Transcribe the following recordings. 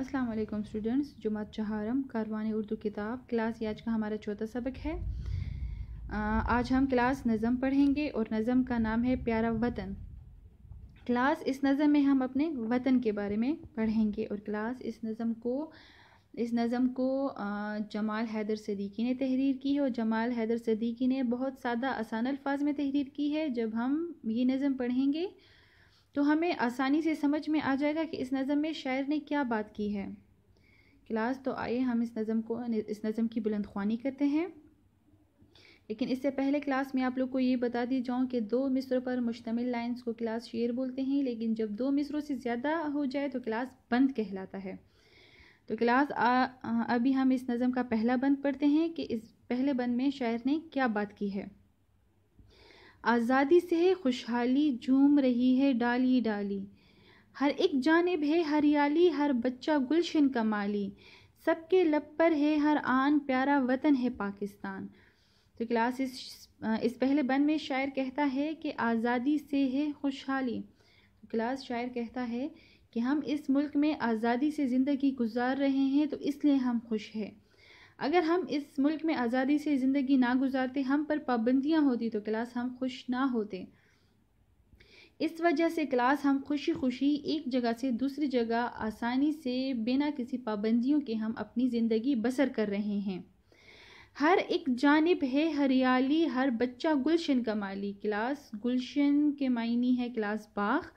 अस्सलाम वालेकुम स्टूडेंट्स जुम्मत चहारम कारवान उर्दू किताब क्लास ये आज का हमारा चौथा सबक है आज हम क्लास नज़म पढ़ेंगे और नज़म का नाम है प्यारा वतन क्लास इस नज़म में हम अपने वतन के बारे में पढ़ेंगे और क्लास इस नज़म को इस नज़म को जमाल हैदर सदीकी ने तहरीर की है और जमाल हैदर सदीकी ने बहुत सादा आसान अल्फाज में तहरीर की है जब हम ये नज़म पढ़ेंगे तो हमें आसानी से समझ में आ जाएगा कि इस नज़म में शायर ने क्या बात की है क्लास तो आइए हम इस नज़म को इस नज़म की बुलंद ख्वानी करते हैं लेकिन इससे पहले क्लास में आप लोग को ये बता दी जाऊँ कि दो मिसरों पर मुश्तमिल लाइन्स को क्लास शेयर बोलते हैं लेकिन जब दो मिसरों से ज़्यादा हो जाए तो क्लास बंद कहलाता है तो क्लास आ, अभी हम इस नज़म का पहला बंद पढ़ते हैं कि इस पहले बंद में शायर ने क्या बात की है आज़ादी से है खुशहाली झूम रही है डाली डाली हर एक जानब है हरियाली हर बच्चा गुलशन कमाली सबके लब पर है हर आन प्यारा वतन है पाकिस्तान तो क्लास इस इस पहले बन में शायर कहता है कि आज़ादी से है खुशहाली तो क्लास शायर कहता है कि हम इस मुल्क में आज़ादी से ज़िंदगी गुजार रहे हैं तो इसलिए हम खुश हैं अगर हम इस मुल्क में आज़ादी से ज़िंदगी ना गुजारते हम पर पाबंदियाँ होती तो क्लास हम खुश ना होते इस वजह से क्लास हम खुशी खुशी एक जगह से दूसरी जगह आसानी से बिना किसी पाबंदियों के हम अपनी ज़िंदगी बसर कर रहे हैं हर एक जानब है हरियाली हर बच्चा गुलशन का माली क्लास गुलशन के मायने है क्लास बाग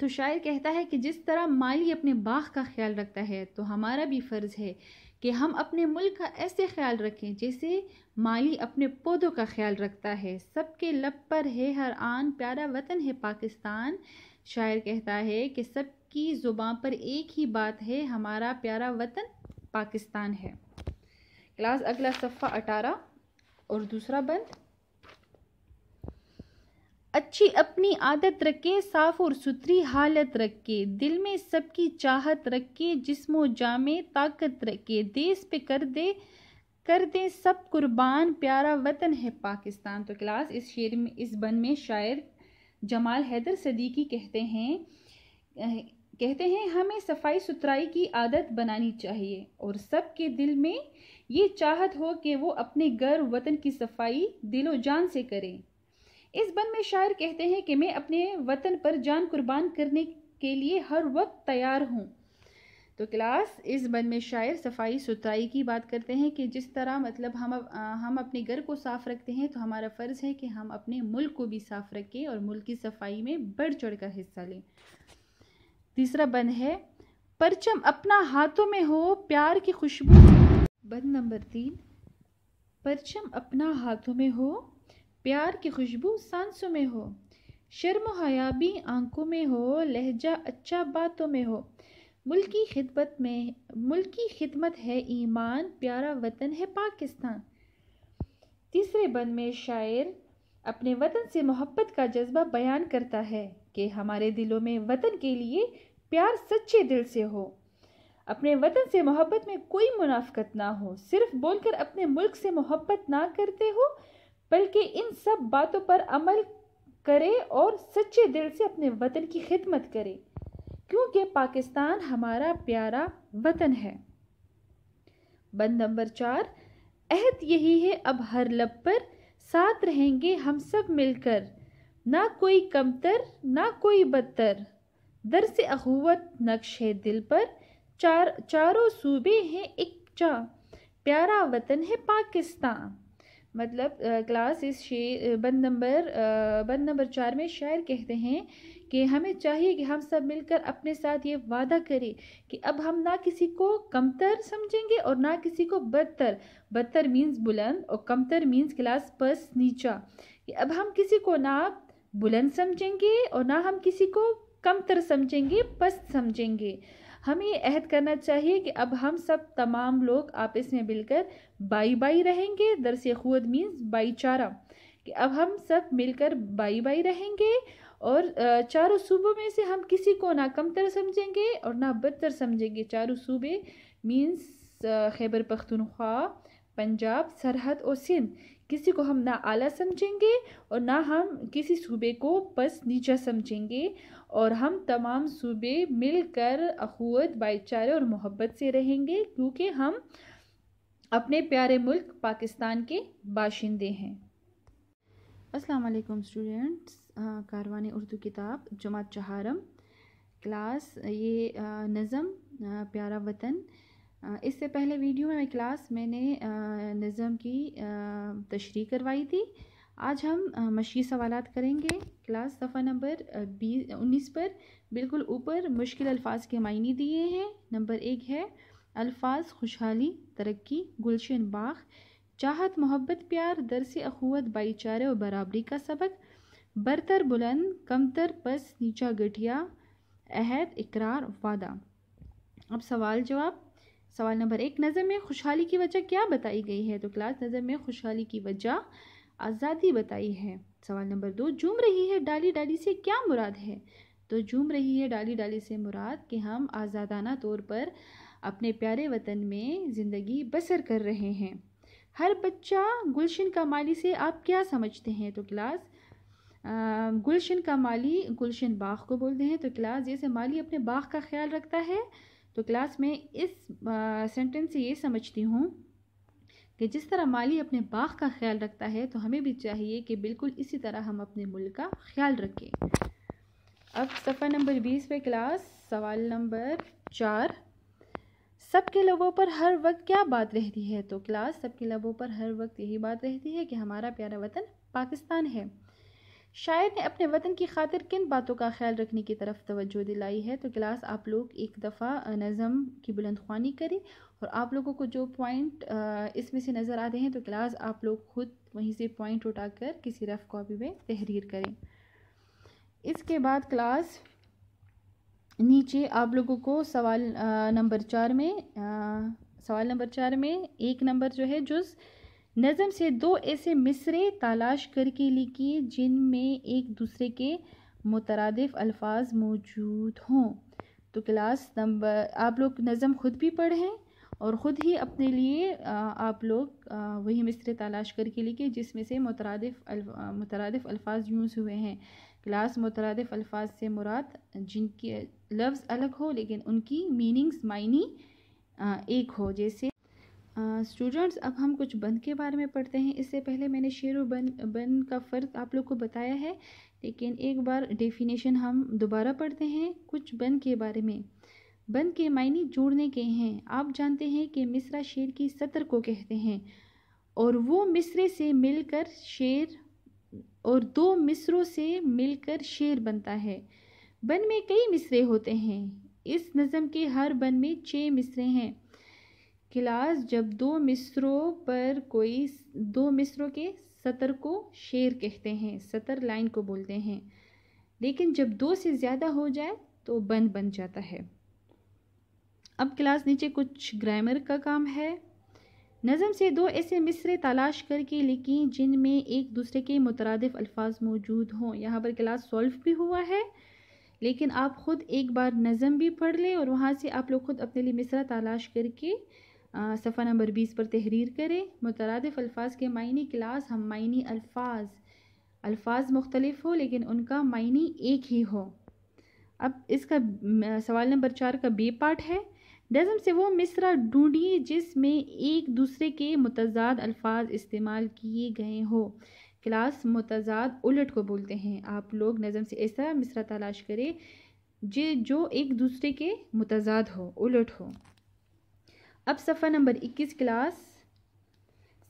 तो शायर कहता है कि जिस तरह माली अपने बाग का ख्याल रखता है तो हमारा भी फ़र्ज़ है कि हम अपने मुल्क का ऐसे ख्याल रखें जैसे माली अपने पौधों का ख्याल रखता है सबके लब पर है हर आन प्यारा वतन है पाकिस्तान शायर कहता है कि सबकी ज़ुबान पर एक ही बात है हमारा प्यारा वतन पाकिस्तान है क्लास अगला सफ़ा अठारह और दूसरा बंद अच्छी अपनी आदत रखे साफ और सुथरी हालत रखे दिल में सबकी चाहत रखे जिसमो जामे ताकत रखे देश पे कर दे कर दे सब कुर्बान प्यारा वतन है पाकिस्तान तो क्लास इस शेर में इस बन में शायर जमाल हैदर सदीकी कहते हैं कहते हैं हमें सफाई सुथराई की आदत बनानी चाहिए और सबके दिल में ये चाहत हो कि वो अपने घर वतन की सफाई दिलो जान से करें इस बंद में शायर कहते हैं कि मैं अपने वतन पर जान कुर्बान करने के लिए हर वक्त तैयार हूँ तो क्लास इस बंद में शायर सफाई सुथराई की बात करते हैं कि जिस तरह मतलब हम आ, हम अपने घर को साफ़ रखते हैं तो हमारा फ़र्ज़ है कि हम अपने मुल्क को भी साफ़ रखें और मुल्क की सफाई में बढ़ चढ़ कर हिस्सा लें तीसरा बंद है परचम अपना हाथों में हो प्यार की खुशबू बंद नंबर तीन परचम अपना हाथों में हो प्यार की खुशबू सांसों में हो शर्म हया भी आंखों में हो लहजा अच्छा बातों में हो मुल्क की खिदमत में मुल्क की खिदमत है ईमान प्यारा वतन है पाकिस्तान तीसरे बंद में शायर अपने वतन से मोहब्बत का जज्बा बयान करता है कि हमारे दिलों में वतन के लिए प्यार सच्चे दिल से हो अपने वतन से मोहब्बत में कोई मुनाफ्त ना हो सिर्फ बोलकर अपने मुल्क से मोहब्बत ना करते हो बल्कि इन सब बातों पर अमल करे और सच्चे दिल से अपने वतन की खिदमत करे क्योंकि पाकिस्तान हमारा प्यारा वतन है बंद नंबर चार अहद यही है अब हर लब पर साथ रहेंगे हम सब मिलकर ना कोई कमतर ना कोई बदतर दर से अखुवत नक्श है दिल पर चार चारों सूबे हैं एक चा प्यारा वतन है पाकिस्तान मतलब क्लास इस शेर बंद नंबर बंद नंबर चार में शायर कहते हैं कि हमें चाहिए कि हम सब मिलकर अपने साथ ये वादा करें कि अब हम ना किसी को कमतर समझेंगे और ना किसी को बदतर बदतर मीन्स बुलंद और कमतर मीन्स क्लास पर्स नीचा कि अब हम किसी को ना बुलंद समझेंगे और ना हम किसी को कमतर समझेंगे पस्त समझेंगे हमें ये अहद करना चाहिए कि अब हम सब तमाम लोग आपस में मिलकर बाई बाई रहेंगे दरस खुद मीन्स भाईचारा कि अब हम सब मिलकर बाई बाई रहेंगे और चारों सूबों में से हम किसी को ना कमतर समझेंगे और ना बदतर समझेंगे चारों सूबे मीन्स खैबर पख्तनख्वा पंजाब सरहद और सिंध किसी को हम ना आला समझेंगे और ना हम किसी सूबे को पस नीचा समझेंगे और हम तमाम सूबे मिलकर अखुत भाईचारे और मोहब्बत से रहेंगे क्योंकि हम अपने प्यारे मुल्क पाकिस्तान के बाशिंदे हैं वालेकुम स्टूडेंट्स कारवान उर्दू किताब जमात चहारम क्लास ये नज़म प्यारा वतन इससे पहले वीडियो में क्लास मैंने नज़म की तशरी करवाई थी आज हम मशी सवाल करेंगे क्लास दफ़ा नंबर बीस उन्नीस पर बिल्कुल ऊपर मुश्किल अल्फाज के मायने दिए हैं नंबर एक है अल्फाज खुशहाली तरक्की गुलशन बाग चाहत मोहब्बत प्यार दरस अख़ूत भाईचारे और बराबरी का सबक बरतर बुलंद कमतर पस नीचा गठिया अहद इकरार वादा अब सवाल जवाब सवाल नंबर एक नज़र में खुशहाली की वजह क्या बताई गई है तो क्लास नज़र में खुशहाली की वजह आज़ादी बताई है सवाल नंबर दो झूम रही है डाली डाली से क्या मुराद है तो झूम रही है डाली डाली से मुराद कि हम आज़ादाना तौर पर अपने प्यारे वतन में ज़िंदगी बसर कर रहे हैं हर बच्चा गुलशन का माली से आप क्या समझते हैं तो क्लास गुलशन का माली गुलशन बाग को बोलते हैं तो क्लास जैसे माली अपने बाग का ख्याल रखता है तो क्लास में इस सेंटेंस से ये समझती हूँ कि जिस तरह माली अपने बाग का ख्याल रखता है तो हमें भी चाहिए कि बिल्कुल इसी तरह हम अपने मुल्क का ख्याल रखें अब सफ़ा नंबर बीस पे क्लास सवाल नंबर चार सबके लबों पर हर वक्त क्या बात रहती है तो क्लास सबके लबों पर हर वक्त यही बात रहती है कि हमारा प्यारा वतन पाकिस्तान है शायर ने अपने वतन की खातिर किन बातों का ख्याल रखने की तरफ तवज्जो दिलाई है तो क्लास आप लोग एक दफ़ा नज़म की बुलंद ख्वानी करें और आप लोगों को जो पॉइंट इसमें से नज़र आते हैं तो क्लास आप लोग खुद वहीं से पॉइंट उठाकर किसी रफ़ कॉपी में तहरीर करें इसके बाद क्लास नीचे आप लोगों को सवाल नंबर चार में आ, सवाल नंबर चार में एक नंबर जो है जुज़ नज़म से दो ऐसे मिसरे तलाश करके लिखिए जिनमें एक दूसरे के मुतरदफ़ अल्फाज मौजूद हों तो क्लास नंबर आप लोग नज़म खुद भी पढ़ें और ख़ुद ही अपने लिए आप लोग वही मिसरे तलाश करके लिखिए जिसमें से मुतरदफ़ मुतरदफ़ अल्फाज यूज़ हुए हैं क्लास मुतरदफ़ अल्फाज से मुराद जिनके लफ्ज़ अलग हो लेकिन उनकी मीनिंग्स मायनी एक हो जैसे स्टूडेंट्स अब हम कुछ बंद के बारे में पढ़ते हैं इससे पहले मैंने शेर और बंद बन का फ़र्क आप लोग को बताया है लेकिन एक बार डेफिनेशन हम दोबारा पढ़ते हैं कुछ बंद के बारे में बंद के मायने जोड़ने के हैं आप जानते हैं कि मिसरा शेर की सतर को कहते हैं और वो मिसरे से मिलकर शेर और दो मिसरों से मिलकर शेर बनता है बन में कई मिसरे होते हैं इस नज़म के हर बन में छः मिसरे हैं क्लास जब दो मिसरों पर कोई दो मिसरों के सतर को शेर कहते हैं सतर लाइन को बोलते हैं लेकिन जब दो से ज़्यादा हो जाए तो बन बन जाता है अब क्लास नीचे कुछ ग्रामर का काम है नज़म से दो ऐसे मिसरे तलाश करके जिन जिनमें एक दूसरे के मुतरदफ़ अल्फाज मौजूद हों यहाँ पर क्लास सॉल्व भी हुआ है लेकिन आप ख़ुद एक बार नज़म भी पढ़ लें और वहाँ से आप लोग ख़ुद अपने लिए मिसरा तलाश करके सफ़ा नंबर बीस पर तहरीर करें मुतरदफ़ अल्फाज के मायने क्लास हम मायने अल्फाज अल्फाज मुख्तलिफ हो लेकिन उनका मायने एक ही हो अब इसका सवाल नंबर चार का बे पार्ट है नज़म से वो मिसरा ढूंढिए जिसमें एक दूसरे के मुतजाद अल्फाज इस्तेमाल किए गए हो क्लास मुतजाद उलट को बोलते हैं आप लोग नज़म से ऐसा मिसरा तलाश करें जे जो एक दूसरे के मुतजाद हो उलट हो अब सफ़ा नंबर इक्कीस क्लास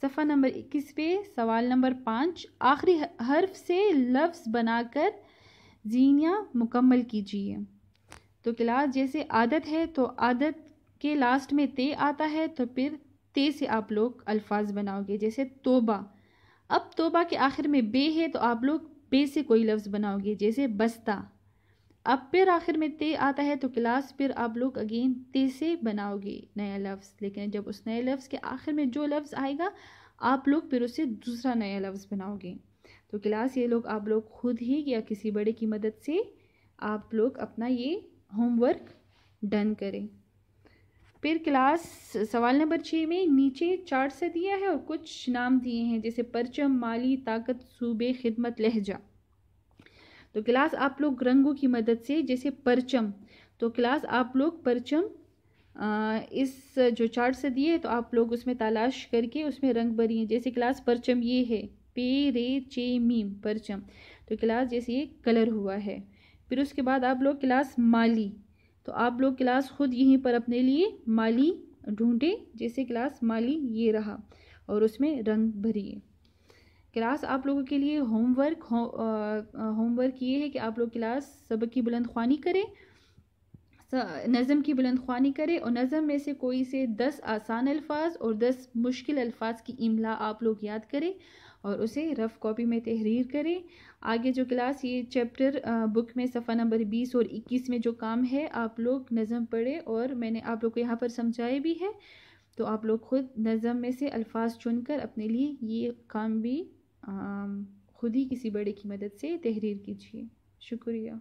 सफ़ा नंबर इक्कीस पे सवाल नंबर पाँच आखिरी हर्फ से लफ्ज़ बनाकर जीनिया मुकम्मल कीजिए तो क्लास जैसे आदत है तो आदत के लास्ट में ते आता है तो फिर ते से आप लोग अल्फाज बनाओगे जैसे तोबा अब तोबा के आखिर में बे है तो आप लोग बे से कोई लफ्ज़ बनाओगे जैसे बस्ता अब फिर आखिर में ते आता है तो क्लास फिर आप लोग अगेन ते से बनाओगे नया लफ्ज़ लेकिन जब उस नए लफ्ज़ के आखिर में जो लफ्ज़ आएगा आप लोग फिर उससे दूसरा नया लफ्ज़ बनाओगे तो क्लास ये लोग आप लोग खुद ही या किसी बड़े की मदद से आप लोग अपना ये होमवर्क डन करें फिर क्लास सवाल नंबर छः में नीचे चार्ट से दिया है और कुछ नाम दिए हैं जैसे परचम माली ताकत सूबे खिदमत लहजा तो क्लास आप लोग रंगों की मदद से जैसे परचम तो क्लास आप लोग परचम इस जो चार्ट से दिए तो आप लोग उसमें तलाश करके उसमें रंग भरिए जैसे क्लास परचम ये है पे रे चे मीम परचम तो क्लास जैसे ये कलर हुआ है फिर उसके बाद आप लोग क्लास माली तो आप लोग क्लास खुद यहीं पर अपने लिए माली ढूंढे जैसे क्लास माली ये रहा और उसमें रंग भरिए क्लास आप लोगों के लिए होमवर्क होमवर्क ये है कि आप लोग क्लास सबक की बुलंद खानी करें नज़म की बुलंद खानी करें और नज़म में से कोई से दस आसान अल्फाज और दस मुश्किल अल्फाज की इमला आप लोग याद करें और उसे रफ़ कॉपी में तहरीर करें आगे जो क्लास ये चैप्टर बुक में सफ़ा नंबर बीस और इक्कीस में जो काम है आप लोग नज़म पढ़ें और मैंने आप लोग को यहाँ पर समझाया भी है तो आप लोग खुद नज़म में से अल्फाज चुनकर अपने लिए ये काम भी ख़ुद ही किसी बड़े की मदद से तहरीर कीजिए शुक्रिया